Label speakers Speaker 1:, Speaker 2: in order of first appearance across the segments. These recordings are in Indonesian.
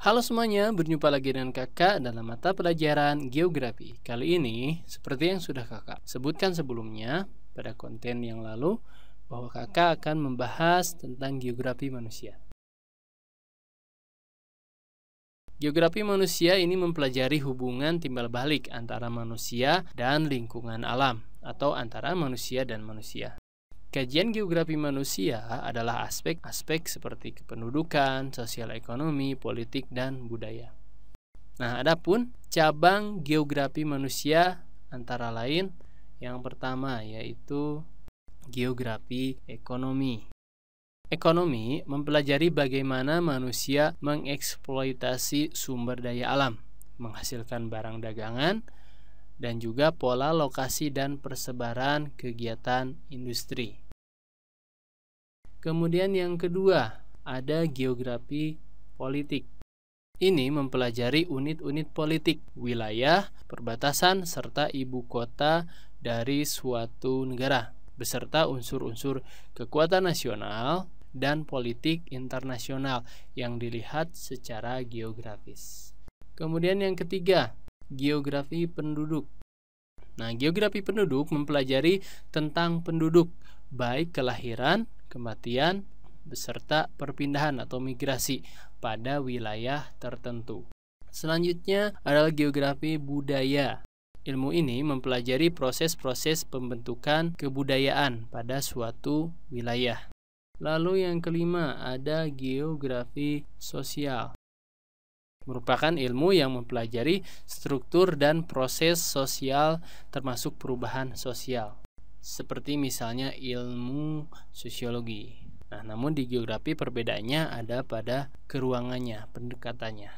Speaker 1: Halo semuanya, berjumpa lagi dengan kakak dalam mata pelajaran geografi. Kali ini, seperti yang sudah kakak sebutkan sebelumnya, pada konten yang lalu, bahwa kakak akan membahas tentang geografi manusia. Geografi manusia ini mempelajari hubungan timbal balik antara manusia dan lingkungan alam, atau antara manusia dan manusia. Kajian geografi manusia adalah aspek-aspek seperti kependudukan, sosial ekonomi, politik, dan budaya. Nah, adapun cabang geografi manusia antara lain yang pertama yaitu geografi ekonomi. Ekonomi mempelajari bagaimana manusia mengeksploitasi sumber daya alam, menghasilkan barang dagangan, dan juga pola lokasi dan persebaran kegiatan industri. Kemudian yang kedua, ada geografi politik. Ini mempelajari unit-unit politik, wilayah, perbatasan, serta ibu kota dari suatu negara, beserta unsur-unsur kekuatan nasional dan politik internasional yang dilihat secara geografis. Kemudian yang ketiga, geografi penduduk. Nah, geografi penduduk mempelajari tentang penduduk, baik kelahiran, kematian, beserta perpindahan atau migrasi pada wilayah tertentu. Selanjutnya adalah geografi budaya. Ilmu ini mempelajari proses-proses pembentukan kebudayaan pada suatu wilayah. Lalu yang kelima ada geografi sosial merupakan ilmu yang mempelajari struktur dan proses sosial termasuk perubahan sosial seperti misalnya ilmu sosiologi. Nah, namun di geografi perbedaannya ada pada keruangannya, pendekatannya.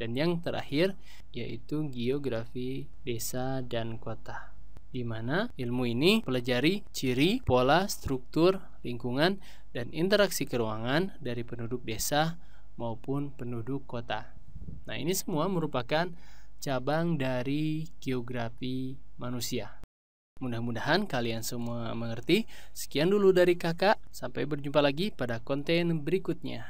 Speaker 1: Dan yang terakhir yaitu geografi desa dan kota. Di mana ilmu ini pelajari ciri, pola, struktur, lingkungan, dan interaksi keruangan dari penduduk desa maupun penduduk kota. Nah, ini semua merupakan cabang dari geografi manusia. Mudah-mudahan kalian semua mengerti. Sekian dulu dari kakak, sampai berjumpa lagi pada konten berikutnya.